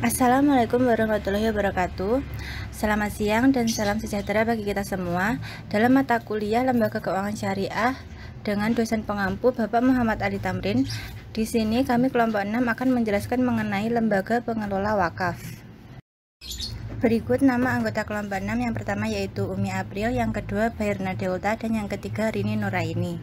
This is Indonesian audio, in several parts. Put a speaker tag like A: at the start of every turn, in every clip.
A: Assalamualaikum warahmatullahi wabarakatuh Selamat siang dan salam sejahtera bagi kita semua Dalam mata kuliah Lembaga Keuangan Syariah dengan dosen pengampu Bapak Muhammad Ali Tamrin Di sini kami kelompok 6 akan menjelaskan mengenai Lembaga Pengelola Wakaf Berikut nama anggota kelompok 6 yang pertama yaitu Umi April, yang kedua Bairna Delta, dan yang ketiga Rini Nuraini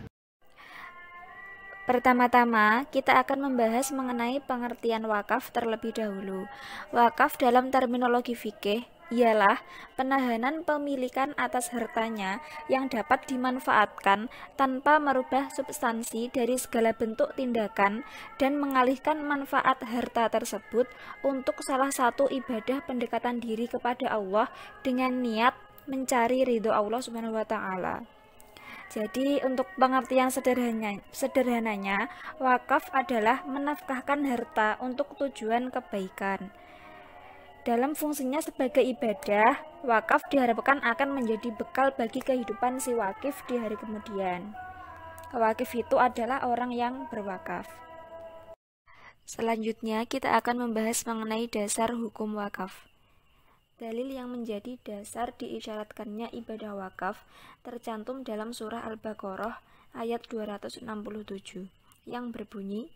B: Pertama-tama, kita akan membahas mengenai pengertian wakaf terlebih dahulu. Wakaf dalam terminologi fikih ialah penahanan pemilikan atas hartanya yang dapat dimanfaatkan tanpa merubah substansi dari segala bentuk tindakan dan mengalihkan manfaat harta tersebut untuk salah satu ibadah pendekatan diri kepada Allah dengan niat mencari ridho Allah Subhanahu wa taala. Jadi untuk pengertian sederhananya, sederhananya wakaf adalah menafkahkan harta untuk tujuan kebaikan. Dalam fungsinya sebagai ibadah, wakaf diharapkan akan menjadi bekal bagi kehidupan si wakif di hari kemudian. Wakif itu adalah orang yang berwakaf. Selanjutnya kita akan membahas mengenai dasar hukum wakaf. Dalil yang menjadi dasar diisyaratkannya ibadah wakaf tercantum dalam surah Al-Baqarah ayat 267 yang berbunyi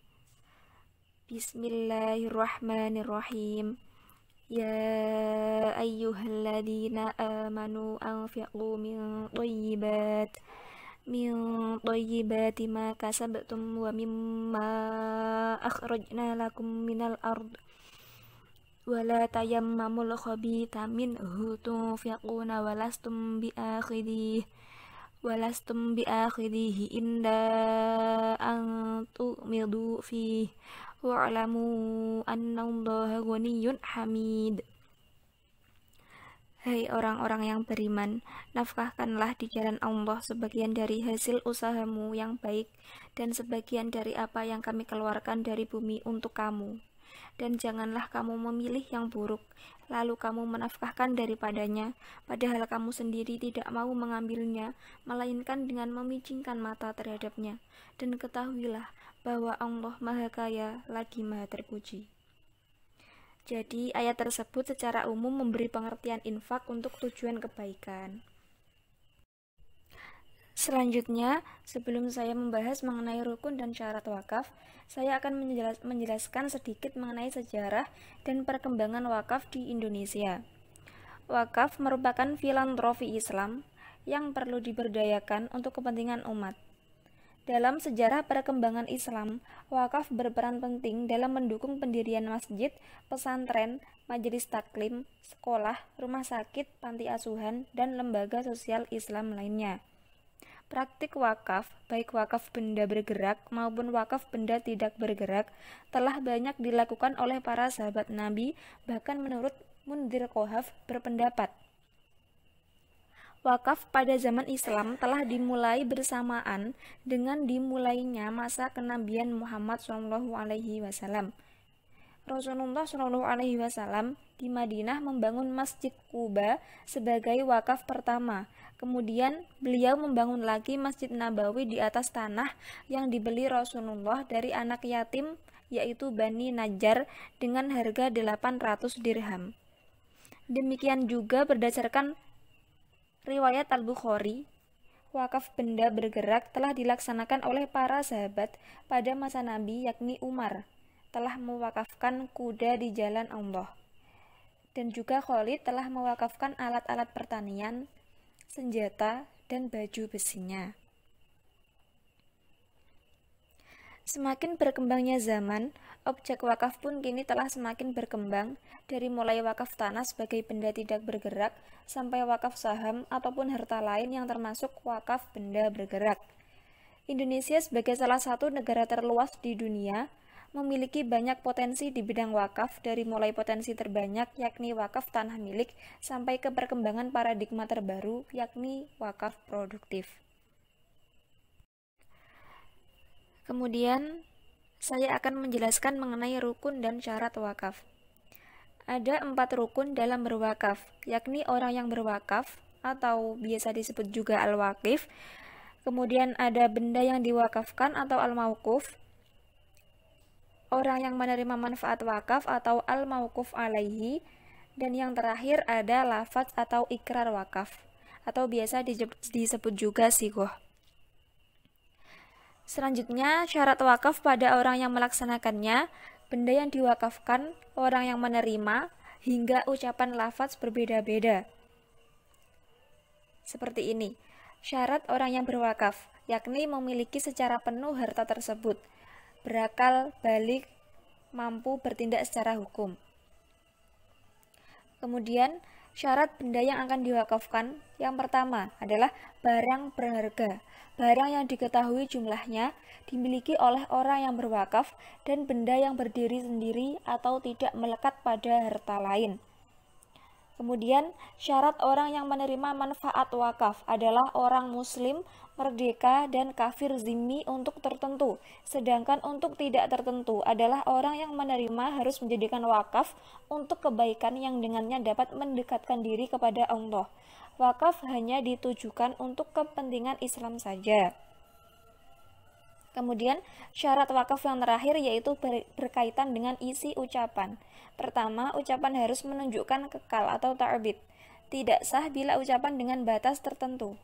B: Bismillahirrahmanirrahim Ya ayyuhalladzina amanu anfiqu min thayyibat min thayyibati ma kasabtum wa mimma akhrajna lakum minal ardh wala tayammamul khabitha minhu tunfiquna walastum biakhidih walastum biakhidih inda an tu'midu fi wa'lamu anna allaha ghaniyyun hamid Hai hey orang-orang yang beriman, nafkahkanlah di jalan Allah sebagian dari hasil usahamu yang baik dan sebagian dari apa yang kami keluarkan dari bumi untuk kamu dan janganlah kamu memilih yang buruk, lalu kamu menafkahkan daripadanya, padahal kamu sendiri tidak mau mengambilnya, melainkan dengan memicingkan mata terhadapnya. Dan ketahuilah bahwa Allah Maha Kaya lagi Maha Terpuji. Jadi, ayat tersebut secara umum memberi pengertian infak untuk tujuan kebaikan. Selanjutnya, sebelum saya membahas mengenai rukun dan syarat wakaf, saya akan menjelaskan sedikit mengenai sejarah dan perkembangan wakaf di Indonesia. Wakaf merupakan filantrofi Islam yang perlu diberdayakan untuk kepentingan umat. Dalam sejarah perkembangan Islam, wakaf berperan penting dalam mendukung pendirian masjid, pesantren, majelis taklim, sekolah, rumah sakit, panti asuhan, dan lembaga sosial Islam lainnya. Praktik wakaf, baik wakaf benda bergerak maupun wakaf benda tidak bergerak, telah banyak dilakukan oleh para sahabat Nabi, bahkan menurut Mundir Kohaf berpendapat. Wakaf pada zaman Islam telah dimulai bersamaan dengan dimulainya masa kenabian Muhammad SAW. Rasulullah Shallallahu Alaihi Wasallam di Madinah membangun Masjid Kuba sebagai wakaf pertama. Kemudian beliau membangun lagi Masjid Nabawi di atas tanah yang dibeli Rasulullah dari anak yatim yaitu Bani Najjar dengan harga 800 dirham. Demikian juga berdasarkan riwayat Al-Bukhari, wakaf benda bergerak telah dilaksanakan oleh para sahabat pada masa Nabi yakni Umar telah mewakafkan kuda di jalan Allah. Dan juga Khalid telah mewakafkan alat-alat pertanian, senjata, dan baju besinya. Semakin berkembangnya zaman, objek wakaf pun kini telah semakin berkembang dari mulai wakaf tanah sebagai benda tidak bergerak sampai wakaf saham ataupun harta lain yang termasuk wakaf benda bergerak. Indonesia sebagai salah satu negara terluas di dunia memiliki banyak potensi di bidang wakaf dari mulai potensi terbanyak yakni wakaf tanah milik sampai ke perkembangan paradigma terbaru yakni wakaf produktif. Kemudian saya akan menjelaskan mengenai rukun dan syarat wakaf. Ada empat rukun dalam berwakaf, yakni orang yang berwakaf atau biasa disebut juga al-wakif, kemudian ada benda yang diwakafkan atau al-mawkuf, orang yang menerima manfaat wakaf atau al-mauquf alaihi dan yang terakhir ada lafaz atau ikrar wakaf atau biasa disebut juga sigoh. Selanjutnya, syarat wakaf pada orang yang melaksanakannya, benda yang diwakafkan, orang yang menerima, hingga ucapan lafaz berbeda-beda. Seperti ini, syarat orang yang berwakaf, yakni memiliki secara penuh harta tersebut – berakal balik mampu bertindak secara hukum. Kemudian, syarat benda yang akan diwakafkan yang pertama adalah barang berharga. Barang yang diketahui jumlahnya dimiliki oleh orang yang berwakaf dan benda yang berdiri sendiri atau tidak melekat pada harta lain. Kemudian syarat orang yang menerima manfaat wakaf adalah orang muslim, merdeka, dan kafir zimmi untuk tertentu. Sedangkan untuk tidak tertentu adalah orang yang menerima harus menjadikan wakaf untuk kebaikan yang dengannya dapat mendekatkan diri kepada Allah. Wakaf hanya ditujukan untuk kepentingan Islam saja. Kemudian syarat wakaf yang terakhir yaitu berkaitan dengan isi ucapan. Pertama, ucapan harus menunjukkan kekal atau ta'bid. Tidak sah bila ucapan dengan batas tertentu.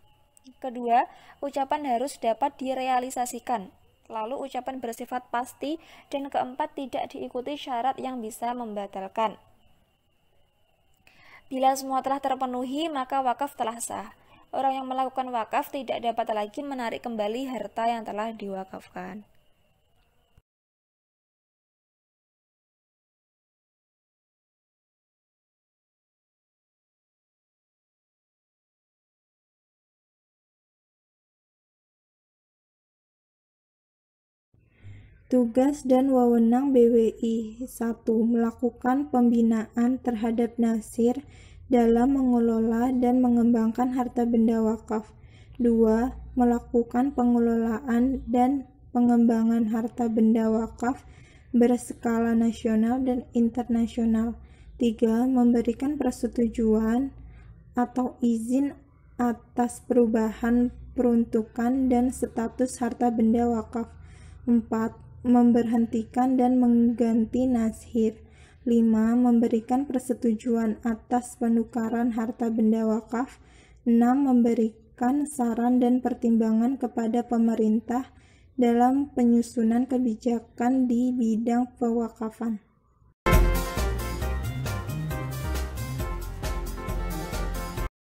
B: Kedua, ucapan harus dapat direalisasikan. Lalu ucapan bersifat pasti dan keempat tidak diikuti syarat yang bisa membatalkan. Bila semua telah terpenuhi, maka wakaf telah sah orang yang melakukan wakaf tidak dapat lagi menarik kembali harta yang telah diwakafkan.
A: Tugas dan wewenang BWI 1. Melakukan pembinaan terhadap Nasir dalam mengelola dan mengembangkan harta benda wakaf. 2. Melakukan pengelolaan dan pengembangan harta benda wakaf berskala nasional dan internasional. 3. Memberikan persetujuan atau izin atas perubahan peruntukan dan status harta benda wakaf. 4. Memberhentikan dan mengganti nashir. 5. Memberikan persetujuan atas penukaran harta benda wakaf 6. Memberikan saran dan pertimbangan kepada pemerintah dalam penyusunan kebijakan di bidang pewakafan